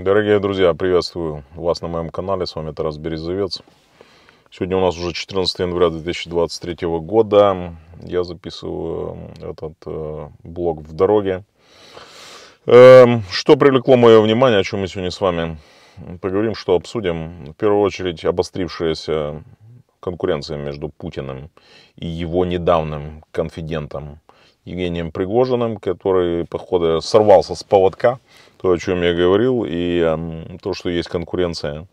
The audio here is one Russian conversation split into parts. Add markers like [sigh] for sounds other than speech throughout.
Дорогие друзья, приветствую вас на моем канале. С вами Тарас Березовец. Сегодня у нас уже 14 января 2023 года. Я записываю э, этот э, блог в дороге. Э, что привлекло мое внимание, о чем мы сегодня с вами поговорим, что обсудим. В первую очередь обострившаяся конкуренция между Путиным и его недавним конфидентом Евгением Пригожиным, который, походу, сорвался с поводка то, о чем я говорил, и то, что есть конкуренция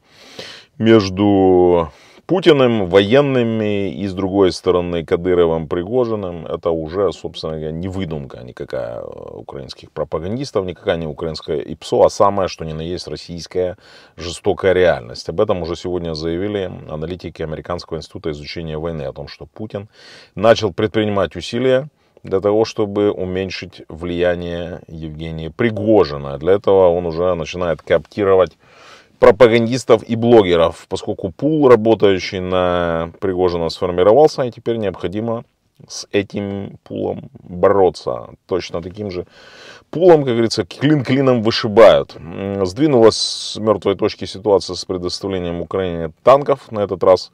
между Путиным, военными и, с другой стороны, Кадыровым, Пригожиным, это уже, собственно говоря, не выдумка никакая э, украинских пропагандистов, никакая не украинская ИПСО, а самое, что ни на есть, российская жестокая реальность. Об этом уже сегодня заявили аналитики Американского института изучения войны, о том, что Путин начал предпринимать усилия для того, чтобы уменьшить влияние Евгения Пригожина. Для этого он уже начинает коптировать пропагандистов и блогеров, поскольку пул, работающий на Пригожина, сформировался, и теперь необходимо с этим пулом бороться. Точно таким же пулом, как говорится, клин клином вышибают. Сдвинулась с мертвой точки ситуация с предоставлением Украине танков. На этот раз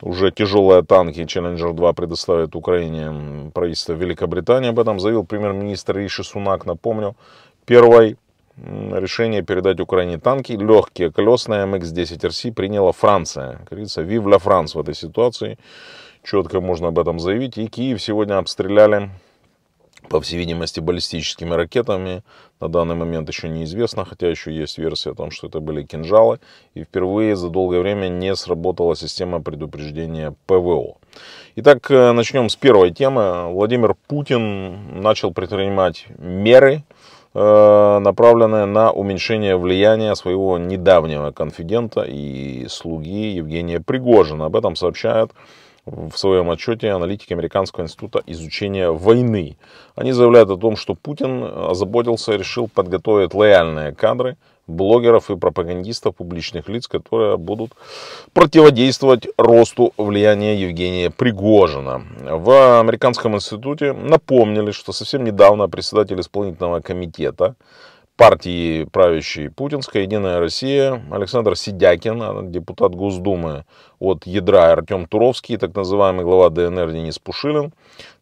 уже тяжелые танки Challenger 2 предоставит Украине правительство Великобритании. Об этом заявил премьер-министр Риши Сунак, напомню. Первое решение передать Украине танки, легкие колесные МХ-10РС приняла Франция. Как говорится, вив ля Франс в этой ситуации. Четко можно об этом заявить. И Киев сегодня обстреляли по всей видимости, баллистическими ракетами. На данный момент еще неизвестно, хотя еще есть версия о том, что это были кинжалы. И впервые за долгое время не сработала система предупреждения ПВО. Итак, э, начнем с первой темы. Владимир Путин начал предпринимать меры, э, направленная на уменьшение влияния своего недавнего конфидента и слуги Евгения Пригожина. Об этом сообщает в своем отчете аналитики Американского института изучения войны. Они заявляют о том, что Путин озаботился и решил подготовить лояльные кадры блогеров и пропагандистов публичных лиц, которые будут противодействовать росту влияния Евгения Пригожина. В Американском институте напомнили, что совсем недавно председатель исполнительного комитета партии правящей путинской «Единая Россия» Александр Сидякин, а, депутат Госдумы от ядра Артем Туровский, так называемый глава ДНР Денис Пушилин,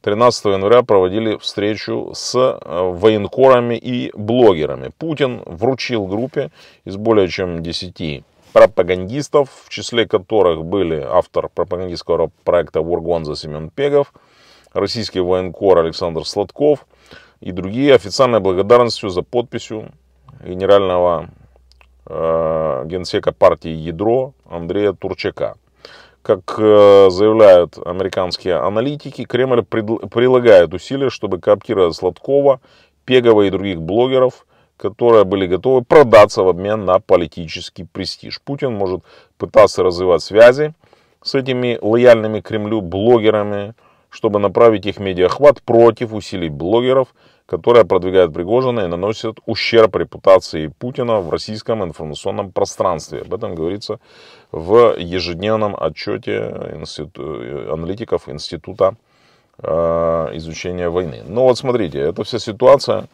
13 января проводили встречу с э, военкорами и блогерами. Путин вручил группе из более чем 10 пропагандистов, в числе которых были автор пропагандистского проекта Воргонза Семен Пегов, российский военкор Александр Сладков – и другие официальной благодарностью за подписью генерального э, генсека партии «Ядро» Андрея Турчака. Как э, заявляют американские аналитики, Кремль прилагает усилия, чтобы кооптировать Сладкова, Пегова и других блогеров, которые были готовы продаться в обмен на политический престиж. Путин может пытаться развивать связи с этими лояльными Кремлю блогерами, чтобы направить их медиахват против усилий блогеров, которые продвигают Пригожина и наносят ущерб репутации Путина в российском информационном пространстве. Об этом говорится в ежедневном отчете институ... Э, аналитиков Института э, изучения войны. Но ну вот смотрите, эта вся ситуация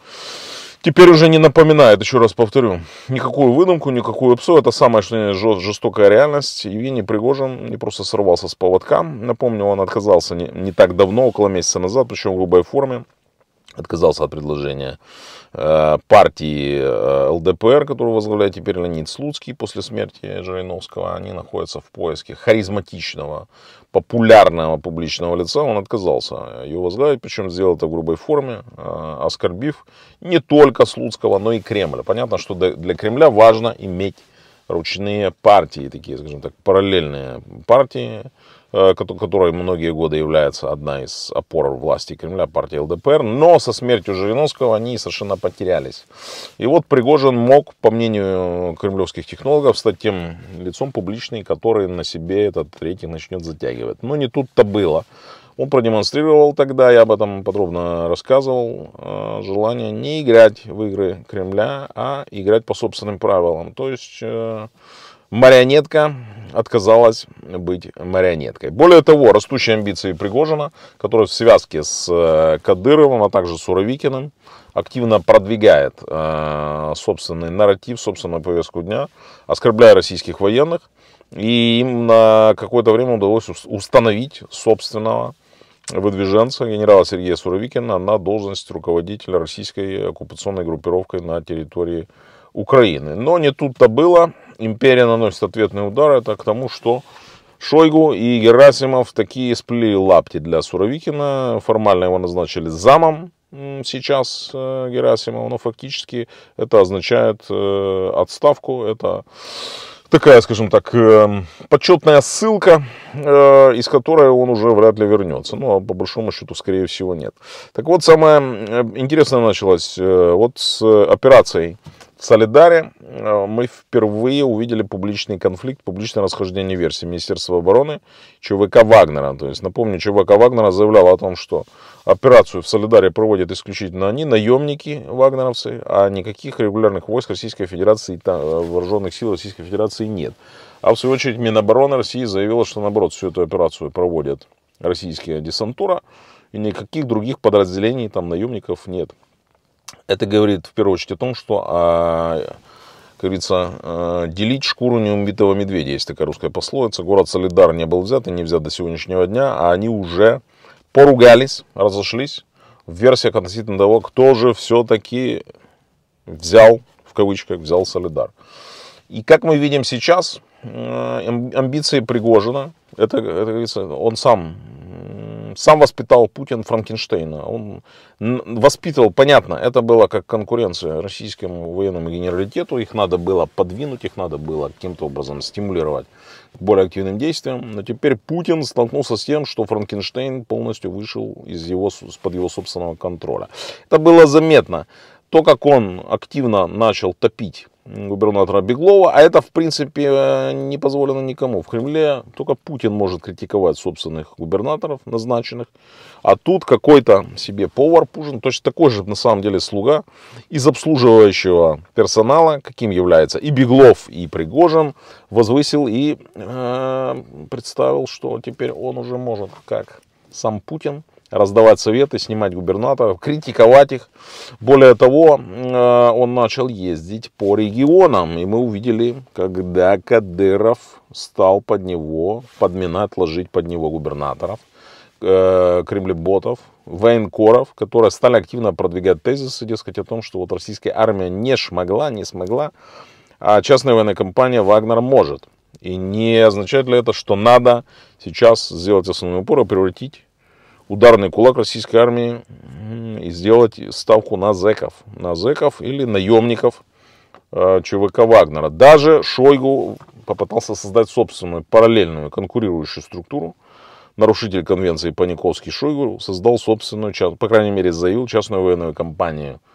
теперь уже не напоминает, еще раз повторю, никакую выдумку, никакую псу. Это самая что жестокая реальность. Евгений Пригожин не просто сорвался с поводка. Напомню, он отказался не, не так давно, около месяца назад, причем в грубой форме отказался от предложения э, партии э, ЛДПР, которую возглавляет теперь Леонид Слуцкий после смерти Жириновского. Они находятся в поиске харизматичного, популярного публичного лица. Он отказался ее возглавить, причем сделал это в грубой форме, э, оскорбив не только Слуцкого, но и Кремля. Понятно, что для Кремля важно иметь ручные партии, такие, скажем так, параллельные партии, Э, которой многие годы является одна из опор власти Кремля, партия ЛДПР, но со смертью Жириновского они совершенно потерялись. И вот Пригожин мог, по мнению кремлевских технологов, стать тем лицом публичным, который на себе этот третий начнет затягивать. Но не тут-то было. Он продемонстрировал тогда, я об этом подробно рассказывал, э, желание не играть в игры Кремля, а играть по собственным правилам. То есть э, марионетка отказалась быть марионеткой. Более того, растущие амбиции Пригожина, который в связке с э, Кадыровым, а также Суровикиным, активно продвигает э, собственный нарратив, собственную повестку дня, оскорбляя российских военных. И им на какое-то время удалось установить собственного выдвиженца, генерала Сергея Суровикина, на должность руководителя российской оккупационной группировкой на территории Украины. Но не тут-то было империя наносит ответный удар, это к тому, что Шойгу и Герасимов такие сплели лапти для Суровикина. Формально его назначили замом сейчас э, Герасимова, но фактически это означает э, отставку, это такая, скажем так, э, почетная ссылка, из которой он уже вряд ли вернется. Ну, а по большому счету, скорее всего, нет. Так вот, самое интересное началось вот с операцией в Солидаре э, мы впервые увидели публичный конфликт, публичное расхождение версий Министерства обороны ЧВК Вагнера. То есть, напомню, ЧВК Вагнера заявлял о том, что операцию в Солидаре проводят исключительно они, наемники вагнеровцы, а никаких регулярных войск Российской Федерации, там э, вооруженных сил Российской Федерации нет. А в свою очередь Минобороны России заявила, что наоборот, всю эту операцию проводят российские десантура, и никаких других подразделений там наемников нет. Это говорит в первую очередь о том, что, а, как говорится, а, делить шкуру неумбитого медведя, есть такая русская пословица. Город Солидар не был взят и не взят до сегодняшнего дня, а они уже поругались, разошлись в версиях относительно того, кто же все-таки взял, в кавычках, взял Солидар. И как мы видим сейчас, амбиции Пригожина, это, это он сам сам воспитал Путин Франкенштейна. Он воспитывал, понятно, это было как конкуренция российскому военному генералитету. Их надо было подвинуть, их надо было каким-то образом стимулировать к более активным действиям. Но теперь Путин столкнулся с тем, что Франкенштейн полностью вышел из его, под его собственного контроля. Это было заметно. То, как он активно начал топить губернатора Беглова, а это, в принципе, э, не позволено никому. В Кремле только Путин может критиковать собственных губернаторов назначенных, а тут какой-то себе повар Пужин, точно такой же, на самом деле, слуга из обслуживающего персонала, каким является и Беглов, и Пригожин, возвысил и э, представил, что теперь он уже может, как сам Путин, раздавать советы, снимать губернаторов, критиковать их. Более того, э, он начал ездить по регионам, и мы увидели, когда Кадыров стал под него подминать, ложить под него губернаторов, э, кремлеботов, военкоров, которые стали активно продвигать тезисы, дескать, о том, что вот российская армия не шмогла, не смогла, а частная военная компания «Вагнер» может. И не означает ли это, что надо сейчас сделать основной упор и превратить ударный кулак российской армии и сделать ставку на зеков, на зеков или наемников э, ЧВК Вагнера. Даже Шойгу попытался создать собственную параллельную конкурирующую структуру. Нарушитель конвенции Паниковский Шойгу создал собственную, по крайней мере заявил, частную военную компанию –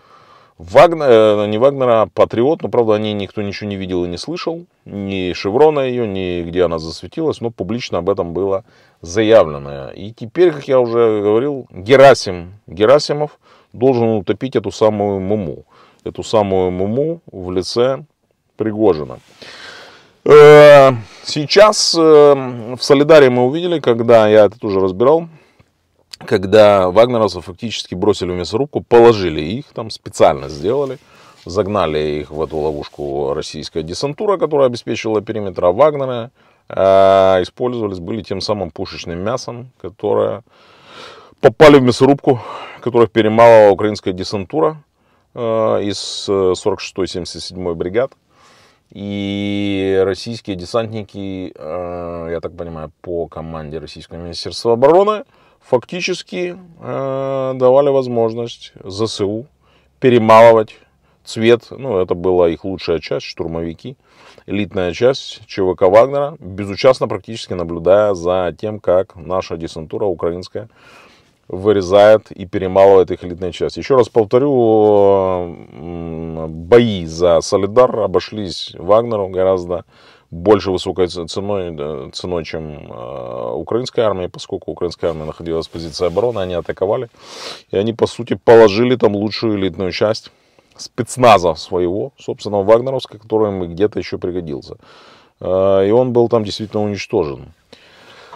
Вагна, э, ну, не Вагнера, а Патриот, но, ну, правда, о ней никто ничего не видел и не слышал, ни Шеврона ее, ни где она засветилась, но публично об этом было заявлено. И теперь, как я уже говорил, Герасим Герасимов должен утопить эту самую Муму, эту самую Муму в лице Пригожина. Э, сейчас э, в Солидаре мы увидели, когда я это тоже разбирал, когда вагнеровцев фактически бросили в мясорубку, положили их, там специально сделали, загнали их в эту ловушку российская десантура, которая обеспечивала периметра Вагнера, э, использовались, были тем самым пушечным мясом, которое попали в мясорубку, которых перемалывала украинская десантура э, из 46-й, э, 77-й бригад. И российские десантники, э, я так понимаю, по команде Российского министерства обороны – фактически э, давали возможность ЗСУ перемалывать цвет, ну, это была их лучшая часть, штурмовики, элитная часть ЧВК Вагнера, безучастно практически наблюдая за тем, как наша десантура украинская вырезает и перемалывает их элитная часть. Еще раз повторю, э, бои за Солидар обошлись Вагнеру гораздо больше высокой ценой, ценой чем а, украинская армия, поскольку украинская армия находилась в позиции обороны, они атаковали. И они, по сути, положили там лучшую элитную часть спецназа своего, собственно, Вагнеровска, который им где-то еще пригодился. А, и он был там действительно уничтожен.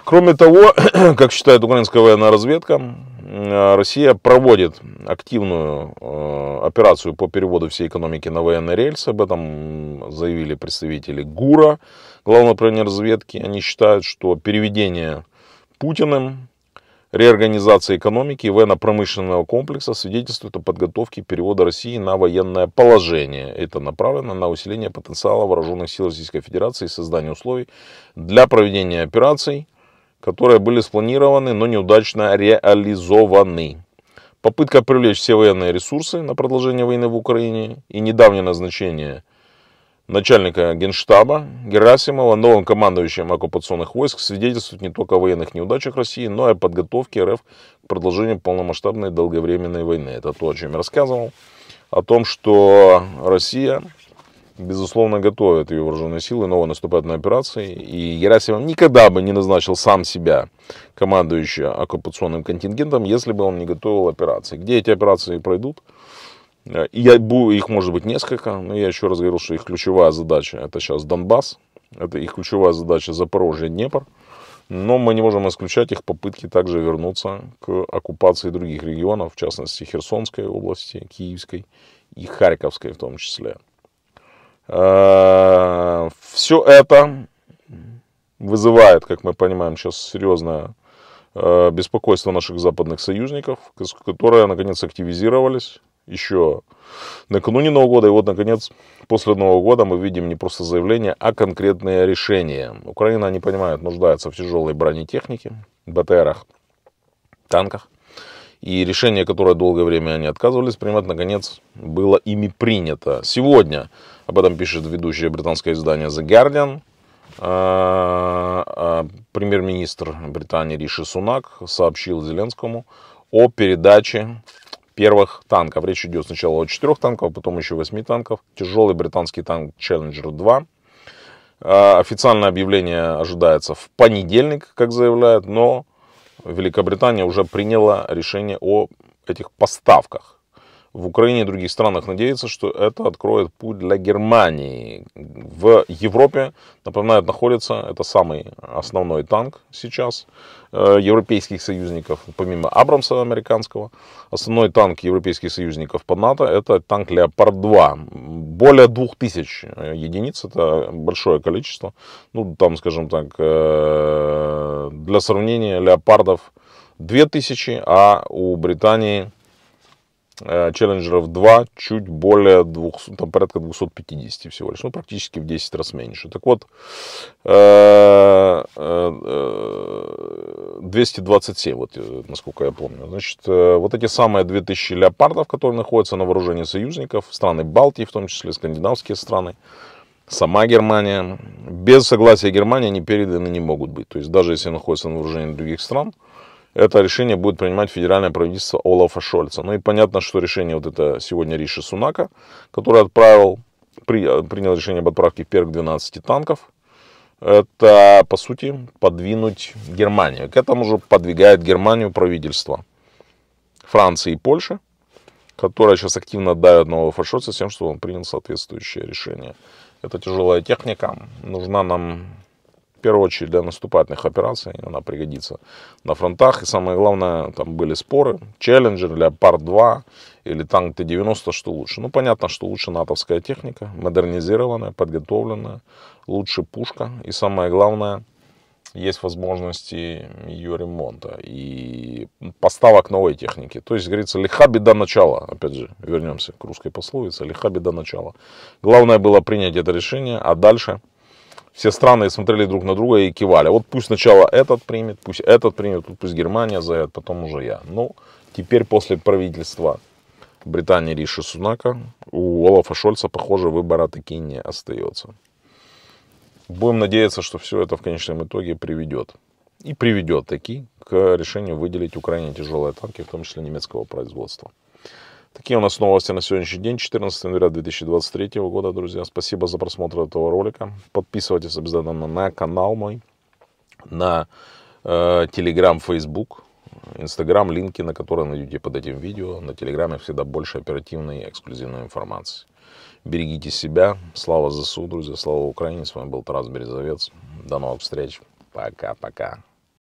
Кроме того, [clears throat] как считает украинская военная разведка, а, Россия проводит активную э, операцию по переводу всей экономики на военные рельсы. Об этом заявили представители ГУРа, Главного управления разведки. Они считают, что переведение Путиным реорганизации экономики и военно-промышленного комплекса свидетельствует о подготовке перевода России на военное положение. Это направлено на усиление потенциала вооруженных сил Российской Федерации и создание условий для проведения операций которые были спланированы, но неудачно реализованы. Попытка привлечь все военные ресурсы на продолжение войны в Украине и недавнее назначение начальника генштаба Герасимова новым командующим оккупационных войск свидетельствует не только о военных неудачах России, но и о подготовке РФ к продолжению полномасштабной долговременной войны. Это то, о чем я рассказывал, о том, что Россия безусловно, готовят ее вооруженные силы, новые наступательные операции. И Герасимов никогда бы не назначил сам себя командующим оккупационным контингентом, если бы он не готовил операции. Где эти операции пройдут? Э, я, их может быть несколько, но я еще раз говорил, что их ключевая задача это сейчас Донбасс, это их ключевая задача Запорожье, Днепр. Но мы не можем исключать их попытки также вернуться к оккупации других регионов, в частности Херсонской области, Киевской и Харьковской в том числе. Э, Все это вызывает, как мы понимаем, сейчас серьезное э, беспокойство наших западных союзников, которые, наконец, активизировались еще накануне Нового года. И вот, наконец, после Нового года мы видим не просто заявление, а конкретные решения. Украина, не понимает, нуждается в тяжелой бронетехнике, БТРах, танках. И решение, которое долгое время они отказывались принимать, наконец было ими принято. Сегодня, об этом пишет ведущее британское издание The Guardian, а, а, премьер-министр Британии Риши Сунак сообщил Зеленскому о передаче первых танков. Речь идет сначала о четырех танках, а потом еще восьми танков. Тяжелый британский танк Challenger 2. Официальное объявление ожидается в понедельник, как заявляют, но Великобритания уже приняла решение о этих поставках в Украине и других странах надеется, что это откроет путь для Германии. В Европе, напоминаю, находится, это самый основной танк сейчас э, европейских союзников, помимо Абрамса американского. Основной танк европейских союзников по НАТО это танк Леопард-2. Более 2000 э, единиц, это большое количество. Ну, там, скажем так, э, для сравнения, Леопардов 2000, а у Британии Э, челленджеров 2 чуть более 200, там порядка 250 всего лишь, ну практически в 10 раз меньше. Так вот, 227, э, э, вот насколько я помню. Значит, вот эти самые 2000 леопардов, которые находятся на вооружении союзников, страны Балтии, в том числе скандинавские страны, сама Германия, без согласия Германии они переданы не могут быть. То есть даже если находятся на вооружении других стран, это решение будет принимать федеральное правительство Олафа Шольца. Ну и понятно, что решение вот это сегодня Риши Сунака, который отправил, при, принял решение об отправке первых 12 танков, это, по сути, подвинуть Германию. К этому же подвигает Германию правительство Франции и Польши, которые сейчас активно давят на Олафа Шольца с тем, что он принял соответствующее решение. Это тяжелая техника, нужна нам в первую очередь для наступательных операций, она пригодится на фронтах. И самое главное, там были споры, Челленджер, Леопард 2 или танк Т-90, что лучше. Ну, понятно, что лучше натовская техника, модернизированная, подготовленная, лучше пушка. И самое главное, есть возможности ее ремонта и поставок новой техники. То есть, говорится, лиха беда начала. Опять же, вернемся к русской пословице. Лиха беда начала. Главное было принять это решение, а дальше – все страны смотрели друг на друга и кивали. Вот пусть сначала этот примет, пусть этот примет, пусть Германия заявит, потом уже я. Ну, теперь после правительства Британии Риши Сунака у Олафа Шольца, похоже, выбора таки не остается. Будем надеяться, что все это в конечном итоге приведет. И приведет таки к решению выделить Украине тяжелые танки, в том числе немецкого производства. Такие у нас новости на сегодняшний день, 14 января 2023 года, друзья. Спасибо за просмотр этого ролика. Подписывайтесь обязательно на канал мой, на э, Telegram, Facebook, Instagram, линки, на которые найдете под этим видео. На Телеграме всегда больше оперативной и эксклюзивной информации. Берегите себя. Слава ЗСУ, друзья. Слава Украине. С вами был Тарас Березовец. До новых встреч. Пока-пока.